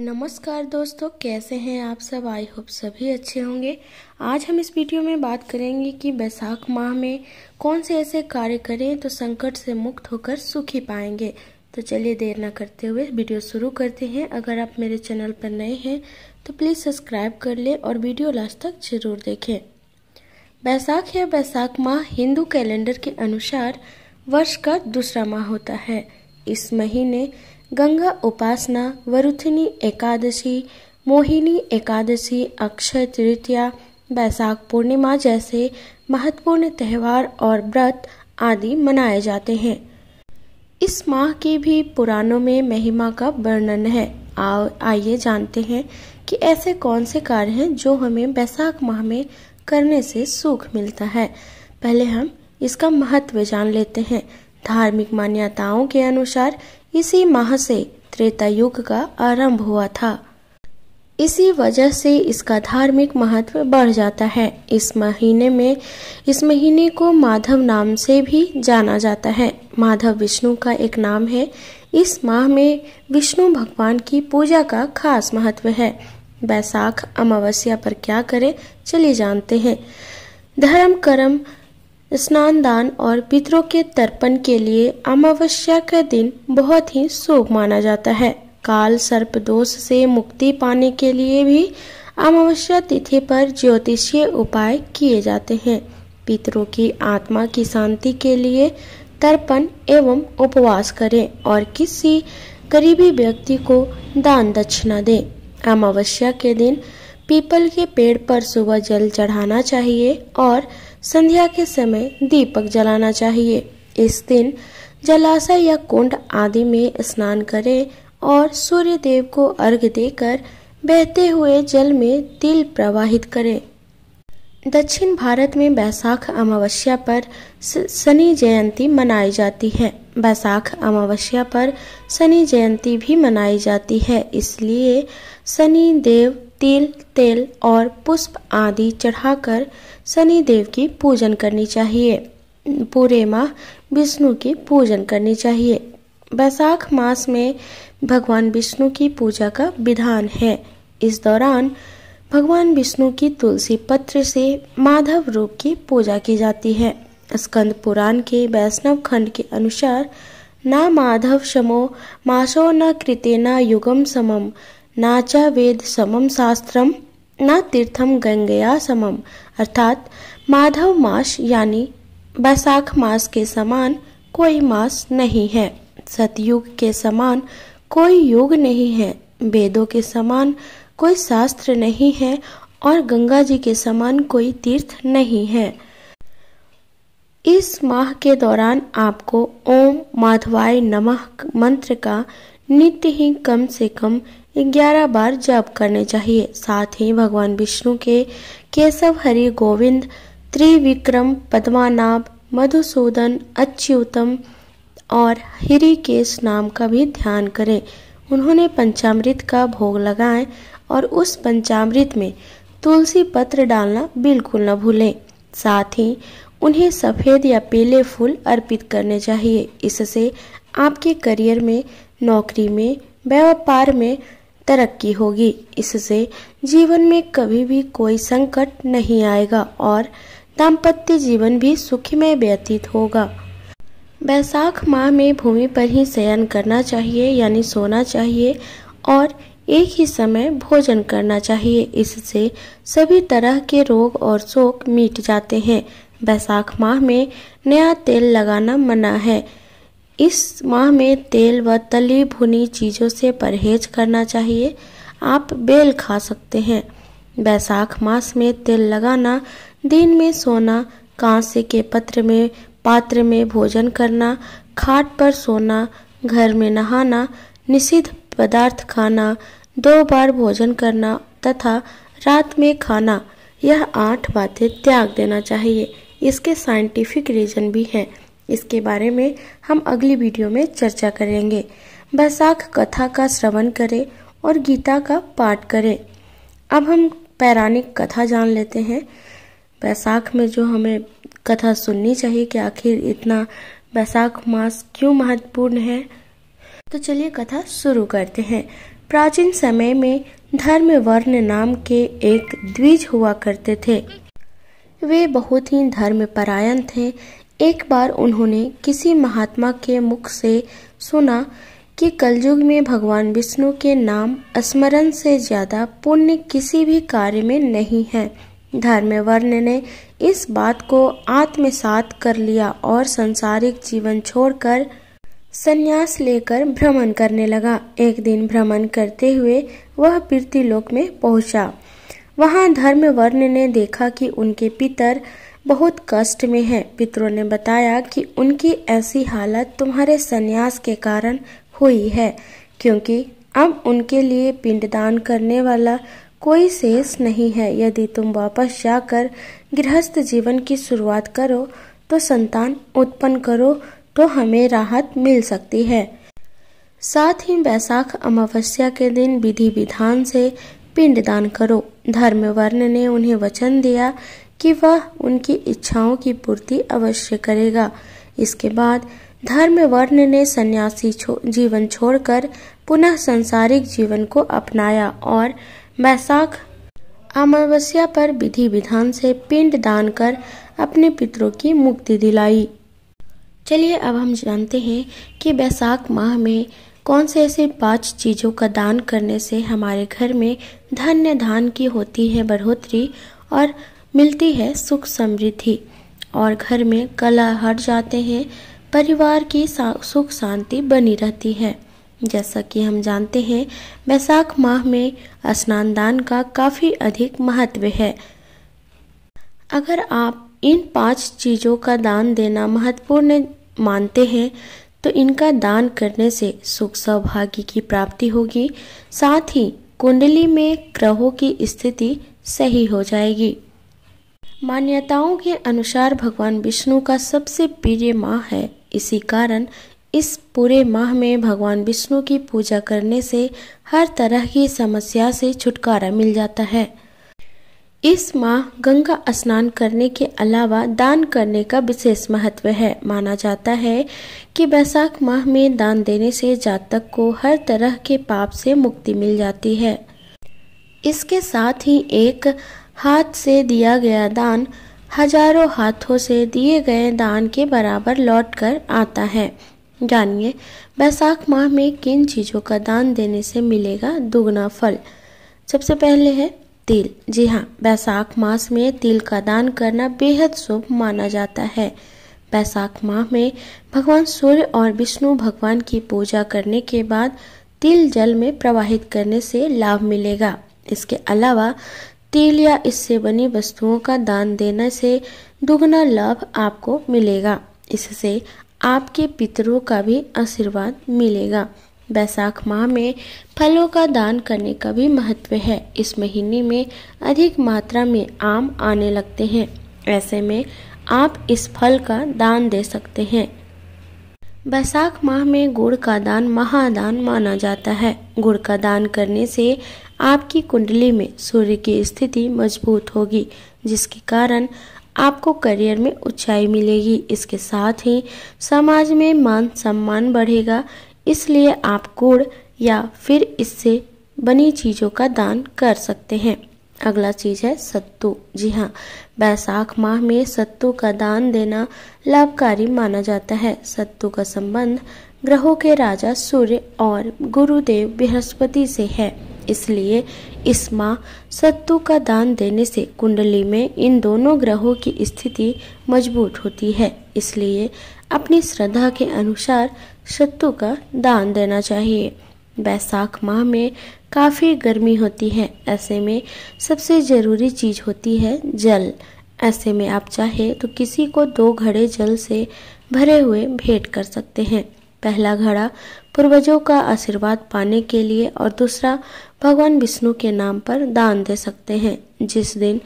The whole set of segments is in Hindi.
नमस्कार दोस्तों कैसे हैं आप सब आई होप सभी अच्छे होंगे आज हम इस वीडियो में बात करेंगे कि बैसाख माह में कौन से ऐसे कार्य करें तो संकट से मुक्त होकर सुखी पाएंगे तो चलिए देर ना करते हुए वीडियो शुरू करते हैं अगर आप मेरे चैनल पर नए हैं तो प्लीज़ सब्सक्राइब कर लें और वीडियो लास्ट तक जरूर देखें बैसाख या बैसाख माह हिंदू कैलेंडर के अनुसार वर्ष का दूसरा माह होता है इस महीने गंगा उपासना वरुथिनी एकादशी मोहिनी एकादशी अक्षय तृतीया बैसाख पूर्णिमा जैसे महत्वपूर्ण त्यौहार और व्रत आदि मनाए जाते हैं इस माह की भी पुराणों में महिमा का वर्णन है आइए जानते हैं कि ऐसे कौन से कार्य हैं जो हमें बैसाख माह में करने से सुख मिलता है पहले हम इसका महत्व जान लेते हैं धार्मिक मान्यताओं के अनुसार इसी माह से त्रेता युग का आरंभ हुआ था इसी वजह से इसका धार्मिक महत्व बढ़ जाता है इस महीने में इस महीने को माधव नाम से भी जाना जाता है माधव विष्णु का एक नाम है इस माह में विष्णु भगवान की पूजा का खास महत्व है बैसाख अमावस्या पर क्या करें चलिए जानते हैं धर्म कर्म स्नान दान और पितरों के तर्पण के लिए अमावस्या का दिन बहुत ही शुभ माना जाता है काल सर्प दोष से मुक्ति पाने के लिए भी अमावस्या तिथि पर ज्योतिषीय उपाय किए जाते हैं पितरों की आत्मा की शांति के लिए तर्पण एवं उपवास करें और किसी गरीबी व्यक्ति को दान दक्षिणा दें अमावस्या के दिन पीपल के पेड़ पर सुबह जल चढ़ाना चाहिए और संध्या के समय दीपक जलाना चाहिए इस दिन जलाशय या कुंड आदि में स्नान करें और सूर्य देव को अर्घ देकर बहते हुए जल में तिल प्रवाहित करें दक्षिण भारत में बैसाख अमावस्या पर शनि जयंती मनाई जाती है बैसाख अमावस्या पर शनि जयंती भी मनाई जाती है इसलिए शनि देव तिल तेल और पुष्प आदि चढ़ाकर शनि देव की पूजन करनी चाहिए पूरे माह विष्णु की पूजन करनी चाहिए बैसाख मास में भगवान विष्णु की पूजा का विधान है इस दौरान भगवान विष्णु की तुलसी पत्र से माधव रूप की पूजा की जाती है स्कंद पुराण के वैष्णव खंड के अनुसार ना माधव समो मासो न कृते न युगम समम न च वेद समम शास्त्रम न तीर्थम गंगया समम अर्थात माधव मास यानी बैसाख मास के समान कोई मास नहीं है सतयुग के समान कोई युग नहीं है वेदों के समान कोई शास्त्र नहीं है और गंगा जी के समान कोई तीर्थ नहीं है इस माह के दौरान आपको ओम माधवाय नमः मंत्र का नित्य ही कम से कम ग्यारह बार जप करने चाहिए साथ ही भगवान विष्णु के केशव हरि गोविंद त्रिविक्रम पद्मानाभ मधुसूदन अच्युतम और हिरिकेश नाम का भी ध्यान करें उन्होंने पंचामृत का भोग लगाएं और उस पंचामृत में तुलसी पत्र डालना बिल्कुल न भूलें साथ ही उन्हें सफ़ेद या पीले फूल अर्पित करने चाहिए इससे आपके करियर में नौकरी में व्यापार में तरक्की होगी इससे जीवन में कभी भी कोई संकट नहीं आएगा और दाम्पत्य जीवन भी में व्यतीत होगा बैसाख माह में भूमि पर ही शयन करना चाहिए यानी सोना चाहिए और एक ही समय भोजन करना चाहिए इससे सभी तरह के रोग और शोक मिट जाते हैं बैसाख माह में नया तेल लगाना मना है इस माह में तेल व तली भुनी चीज़ों से परहेज करना चाहिए आप बेल खा सकते हैं बैसाख मास में तेल लगाना दिन में सोना कांसे के पत्र में पात्र में भोजन करना खाट पर सोना घर में नहाना निषिद्ध पदार्थ खाना दो बार भोजन करना तथा रात में खाना यह आठ बातें त्याग देना चाहिए इसके साइंटिफिक रीजन भी हैं इसके बारे में हम अगली वीडियो में चर्चा करेंगे बैसाख कथा का श्रवण करें और गीता का पाठ करें अब हम पौराणिक कथा जान लेते हैं बैसाख में जो हमें कथा सुननी चाहिए कि आखिर इतना बैसाख मास क्यों महत्वपूर्ण है तो चलिए कथा शुरू करते हैं प्राचीन समय में धर्म वर्ण नाम के एक द्विज हुआ करते थे वे बहुत ही धर्म परायण थे एक बार उन्होंने किसी महात्मा के मुख से सुना कि कलयुग में भगवान विष्णु के नाम स्मरण से ज़्यादा पुण्य किसी भी कार्य में नहीं है धर्मवर्ण ने इस बात को आत्मसात कर लिया और सांसारिक जीवन छोड़कर संन्यास लेकर भ्रमण करने लगा एक दिन भ्रमण करते हुए वह पृथ्वीलोक में पहुंचा वहां धर्मवर्ण ने देखा कि उनके पितर बहुत कष्ट में है पितरों ने बताया कि उनकी ऐसी हालत तुम्हारे संन्यास के कारण हुई है क्योंकि अब उनके लिए पिंडदान करने वाला कोई शेष नहीं है यदि तुम वापस जाकर गृहस्थ जीवन की शुरुआत करो तो संतान उत्पन्न करो तो हमें राहत मिल सकती है साथ ही बैसाख अमावस्या के दिन विधि विधान से पिंडदान करो धर्मवर्ण ने उन्हें वचन दिया कि वह उनकी इच्छाओं की पूर्ति अवश्य करेगा इसके बाद धर्म वर्ण ने सन्यासी छो, जीवन छोड़कर पुनः संसारिक जीवन को अपनाया और बैसाख अमावस्या पर विधि विधान से पिंड दान कर अपने पितरों की मुक्ति दिलाई चलिए अब हम जानते हैं कि बैसाख माह में कौन से ऐसे पांच चीज़ों का दान करने से हमारे घर में धन्य धान की होती है बढ़ोतरी और मिलती है सुख समृद्धि और घर में कला हट जाते हैं परिवार की सुख शांति बनी रहती है जैसा कि हम जानते हैं बैसाख माह में स्नान दान का काफ़ी अधिक महत्व है अगर आप इन पांच चीज़ों का दान देना महत्वपूर्ण मानते हैं तो इनका दान करने से सुख सौभाग्य की प्राप्ति होगी साथ ही कुंडली में ग्रहों की स्थिति सही हो जाएगी मान्यताओं के अनुसार भगवान विष्णु का सबसे प्रिय माह है इसी कारण इस पूरे माह में भगवान विष्णु की पूजा करने से हर तरह की समस्या से छुटकारा मिल जाता है इस माह गंगा स्नान करने के अलावा दान करने का विशेष महत्व है माना जाता है कि बैसाख माह में दान देने से जातक को हर तरह के पाप से मुक्ति मिल जाती है इसके साथ ही एक हाथ से दिया गया दान हजारों हाथों से दिए गए दान के बराबर लौट कर आता है जानिए बैसाख माह में किन चीज़ों का दान देने से मिलेगा दुगना फल सबसे पहले है तिल जी हाँ बैसाख मास में तिल का दान करना बेहद शुभ माना जाता है बैसाख माह में भगवान सूर्य और विष्णु भगवान की पूजा करने के बाद तिल जल में प्रवाहित करने से लाभ मिलेगा इसके अलावा तेल या इससे बनी वस्तुओं का दान देने से दुगना लाभ आपको मिलेगा इससे आपके पितरों का भी आशीर्वाद मिलेगा बैसाख माह में फलों का दान करने का भी महत्व है इस महीने में अधिक मात्रा में आम आने लगते हैं ऐसे में आप इस फल का दान दे सकते हैं बैसाख माह में गुड़ का दान महादान माना जाता है गुड़ का दान करने से आपकी कुंडली में सूर्य की स्थिति मजबूत होगी जिसके कारण आपको करियर में ऊंचाई मिलेगी इसके साथ ही समाज में मान सम्मान बढ़ेगा इसलिए आप गुड़ या फिर इससे बनी चीज़ों का दान कर सकते हैं अगला चीज है सत्तू जी हाँ बैसाख माह में सत्तू का दान देना लाभकारी माना जाता है सत्तू का संबंध ग्रहों के राजा सूर्य और गुरुदेव बृहस्पति से है इसलिए इस माह सत्तु का दान देने से कुंडली में इन दोनों ग्रहों की स्थिति मजबूत होती है इसलिए अपनी श्रद्धा के अनुसार सत्तु का दान देना चाहिए बैसाख माह में काफ़ी गर्मी होती है ऐसे में सबसे ज़रूरी चीज़ होती है जल ऐसे में आप चाहे तो किसी को दो घड़े जल से भरे हुए भेंट कर सकते हैं पहला घड़ा पूर्वजों का आशीर्वाद पाने के लिए और दूसरा भगवान विष्णु के नाम पर दान दे सकते हैं जिस दिन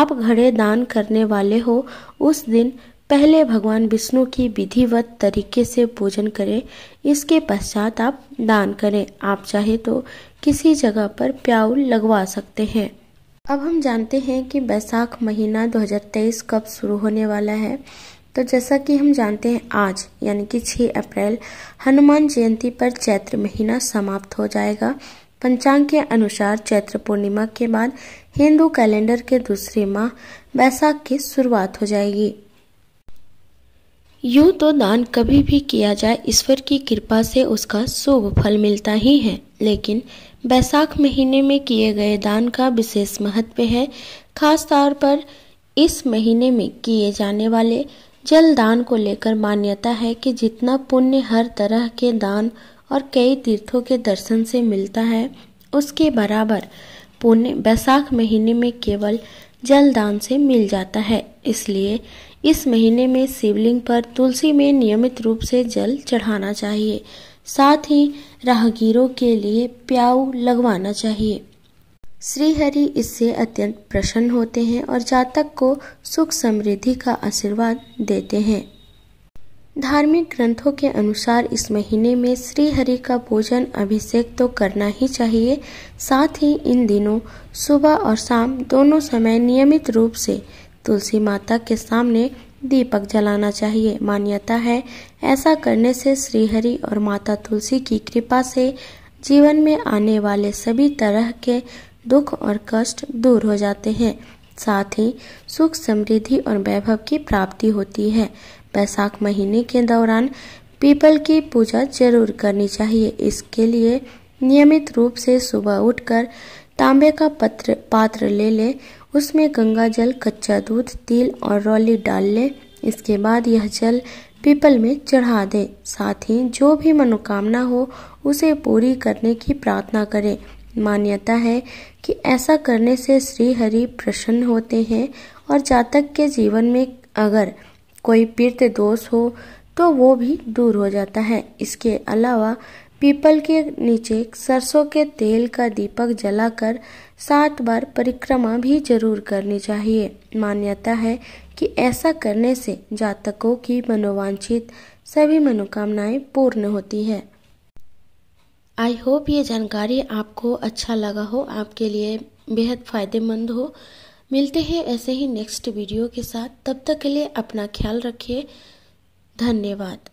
आप घड़े दान करने वाले हो उस दिन पहले भगवान विष्णु की विधिवत तरीके से पूजन करें इसके पश्चात आप दान करें आप चाहे तो किसी जगह पर प्याउल लगवा सकते हैं अब हम जानते हैं कि बैसाख महीना 2023 कब शुरू होने वाला है तो जैसा कि हम जानते हैं आज यानी कि 6 अप्रैल हनुमान जयंती पर चैत्र महीना समाप्त हो जाएगा पंचांग के अनुसार चैत्र पूर्णिमा के बाद हिंदू कैलेंडर के दूसरे माह बैसाख की शुरुआत हो जाएगी यूं तो दान कभी भी किया जाए ईश्वर की कृपा से उसका शुभ फल मिलता ही है लेकिन बैसाख महीने में किए गए दान का विशेष महत्व है खास तौर पर इस महीने में किए जाने वाले जल दान को लेकर मान्यता है कि जितना पुण्य हर तरह के दान और कई तीर्थों के दर्शन से मिलता है उसके बराबर पुण्य बैसाख महीने में केवल जल दान से मिल जाता है इसलिए इस महीने में शिवलिंग पर तुलसी में नियमित रूप से जल चढ़ाना चाहिए साथ ही राहगीरों के लिए प्याऊ लगवाना चाहिए श्री हरि इससे अत्यंत प्रसन्न होते हैं और जातक को सुख समृद्धि का आशीर्वाद देते हैं धार्मिक ग्रंथों के अनुसार इस महीने में श्री हरि का भोजन अभिषेक तो करना ही चाहिए साथ ही इन दिनों सुबह और शाम दोनों समय नियमित रूप से तुलसी माता के सामने दीपक जलाना चाहिए मान्यता है ऐसा करने से हरि और माता तुलसी की कृपा से जीवन में आने वाले सभी तरह के दुख और कष्ट दूर हो जाते हैं साथ ही सुख समृद्धि और वैभव की प्राप्ति होती है बैसाख महीने के दौरान पीपल की पूजा जरूर करनी चाहिए इसके लिए नियमित रूप से सुबह उठकर तांबे का पत्र पात्र ले ले उसमें गंगा जल कच्चा दूध तिल और रौली डाल ले इसके बाद यह जल पीपल में चढ़ा दे साथ ही जो भी मनोकामना हो उसे पूरी करने की प्रार्थना करें मान्यता है कि ऐसा करने से श्री हरि प्रसन्न होते हैं और जातक के जीवन में अगर कोई पीड़ित दोष हो तो वो भी दूर हो जाता है इसके अलावा पीपल के नीचे सरसों के तेल का दीपक जलाकर सात बार परिक्रमा भी जरूर करनी चाहिए मान्यता है कि ऐसा करने से जातकों की मनोवांछित सभी मनोकामनाएं पूर्ण होती है आई होप ये जानकारी आपको अच्छा लगा हो आपके लिए बेहद फायदेमंद हो मिलते हैं ऐसे ही नेक्स्ट वीडियो के साथ तब तक के लिए अपना ख्याल रखिए धन्यवाद